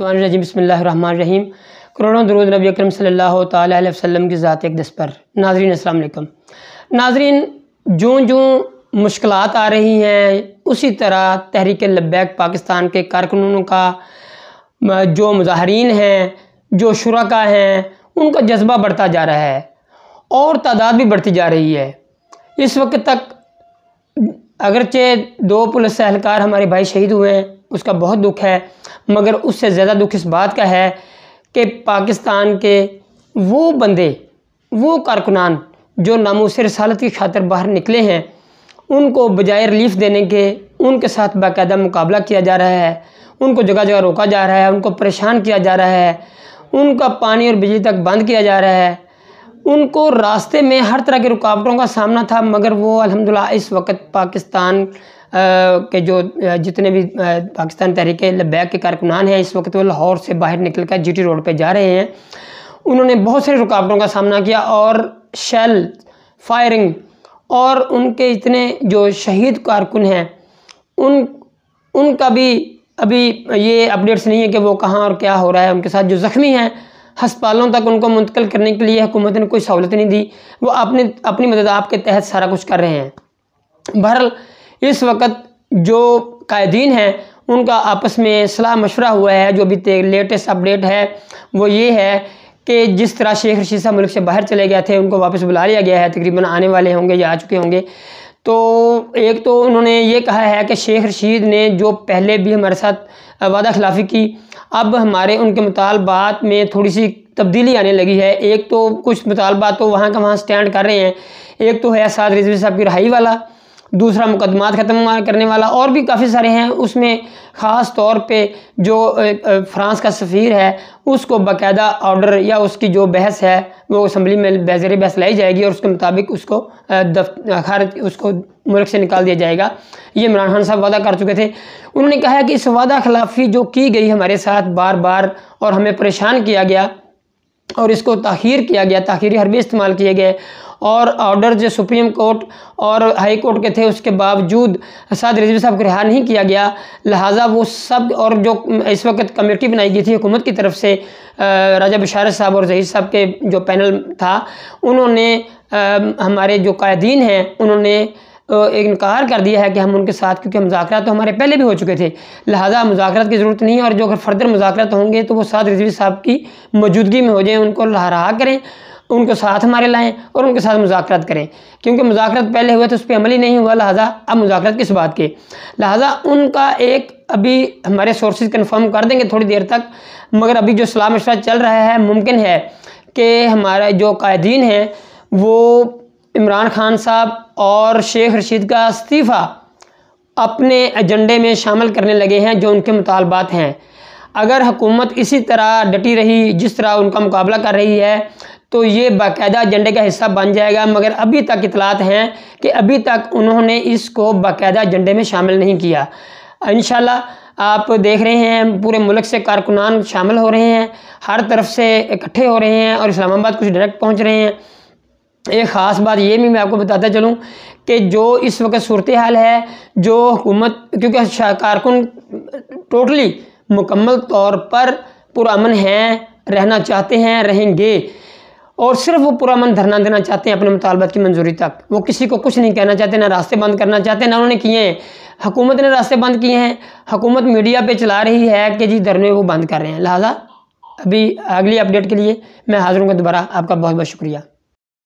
रजीम बसमीम करोड़ों दरुद नबी अक्रम सल्लल्लाहु अलैहि वसल्लम की ज़ात एक दस पर नाजरीन अस्सलाम नाजरीन जो जो मुश्किल आ रही हैं उसी तरह तहरीक लब्बैक पाकिस्तान के कारकुनों का जो मुजाहरीन हैं जो शुरा हैं उनका जज्बा बढ़ता जा रहा है और तादाद भी बढ़ती जा रही है इस वक्त तक अगरचे दो पुलिस एहलकार हमारे भाई शहीद हुए हैं उसका बहुत दुख है मगर उससे ज़्यादा दुख इस बात का है कि पाकिस्तान के वो बंदे वो कारकुनान जो नामोस रसालत की खातर बाहर निकले हैं उनको बजाय रिलीफ देने के उनके साथ बाकायदा मुकाबला किया जा रहा है उनको जगह जगह रोका जा रहा है उनको परेशान किया जा रहा है उनका पानी और बिजली तक बंद किया जा रहा है उनको रास्ते में हर तरह की रुकावटों का सामना था मगर वो अलहमदिल्ला इस वक्त पाकिस्तान के जो जितने भी पाकिस्तान तहरीक लब्बैक के कारकुनान हैं इस वक्त वो लाहौर से बाहर निकल कर जी रोड पर जा रहे हैं उन्होंने बहुत सारी रुकावटों का सामना किया और शेल फायरिंग और उनके इतने जो शहीद कारकुन हैं उन उनका भी अभी ये अपडेट्स नहीं है कि वो कहाँ और क्या हो रहा है उनके साथ जो ज़ख्मी हैं हस्पतालों तक उनको मुंतकिल करने के लिए हुकूमत ने कोई सहूलत नहीं दी वो अपने अपनी मदद आपके तहत सारा कुछ कर रहे हैं बहरल इस वक्त जो कायदीन हैं उनका आपस में सलाह मशवरा हुआ है जो अभी लेटेस्ट अपडेट है वो ये है कि जिस तरह शेख साहब मुल्क से बाहर चले गए थे उनको वापस बुला लिया गया है तकरीबन आने वाले होंगे या आ चुके होंगे तो एक तो उन्होंने ये कहा है कि शेख रशीद ने जो पहले भी हमारे साथ वादा खिलाफी की अब हमारे उनके मुतालबात में थोड़ी सी तब्दीली आने लगी है एक तो कुछ मुतालबा तो वहाँ का वहाँ स्टैंड कर रहे हैं एक तो है साद रिजवी साहब की रहाई वाला दूसरा मुकदमात ख़त्म करने वाला और भी काफ़ी सारे हैं उसमें ख़ास तौर पे जो फ्रांस का सफ़ीर है उसको बाकायदा ऑर्डर या उसकी जो बहस है वो असम्बली में बेजर बहस लाई जाएगी और उसके मुताबिक उसको खारज उसको मुल्क से निकाल दिया जाएगा ये इमरान खान साहब वादा कर चुके थे उन्होंने कहा कि इस वादा खिलाफी जो की गई हमारे साथ बार बार और हमें परेशान किया गया और इसको ताखिर किया गया हर हरबी इस्तेमाल किए गए और ऑर्डर जो सुप्रीम कोर्ट और हाई कोर्ट के थे उसके बावजूद साद रिजवी साहब को रिहा नहीं किया गया लिहाजा वो सब और जो इस वक्त कमेटी बनाई गई थी हुकूमत की तरफ से राजा बशारत साहब और जहीर साहब के जो पैनल था उन्होंने हमारे जो कायदीन हैं उन्होंने तो इनकार कर दिया है कि हम उनके साथ क्योंकि मुजाकर तो हमारे पहले भी हो चुके थे लिहाजा मुजाकर की ज़रूरत नहीं है और जो अगर फर्दर मुजाकर होंगे तो वो साद रिजवी साहब की मौजूदगी में हो जाएँ उनको लहरा करें उनको साथ हमारे लाएँ और उनके साथ मुजाकर करें क्योंकि मुजाकर पहले हुए तो उस पर अमल ही नहीं हुआ लिहाजा अब मुजाकर किस बात के लिहाजा उनका एक अभी हमारे सोर्सेज कन्फर्म कर देंगे थोड़ी देर तक मगर अभी जो सलाह मशा चल रहा है मुमकिन है कि हमारा जो कायदीन हैं वो इमरान खान साहब और शेख रशीद का इस्तीफ़ा अपने एजेंडे में शामिल करने लगे हैं जो उनके मुतालबात हैं अगर हुकूमत इसी तरह डटी रही जिस तरह उनका मुकाबला कर रही है तो ये बाकायदा एजेंडे का हिस्सा बन जाएगा मगर अभी तक इतलात हैं कि अभी तक उन्होंने इसको बाकायदा एजेंडे में शामिल नहीं किया इन आप देख रहे हैं पूरे मुल्क से कारकुनान शामिल हो रहे हैं हर तरफ से इकट्ठे हो रहे हैं और इस्लामाबाद कुछ डायरेक्ट पहुँच रहे हैं एक ख़ास बात ये भी मैं आपको बताता चलूँ कि जो इस वक्त सूरत हाल है जो हुकूमत क्योंकि कारकुन टोटली मुकम्मल तौर पर पुरान हैं रहना चाहते हैं रहेंगे और सिर्फ वो पुरान धरना देना चाहते हैं अपने मुतालबात की मंजूरी तक वो किसी को कुछ नहीं कहना चाहते ना रास्ते बंद करना चाहते ना उन्होंने किए हैं हकूमत ने रास्ते बंद किए हैं हकूमत मीडिया पर चला रही है कि जी धरने वो बंद कर रहे हैं लिहाजा अभी अगली अपडेट के लिए मैं हाजिर हूँ दोबारा आपका बहुत बहुत शुक्रिया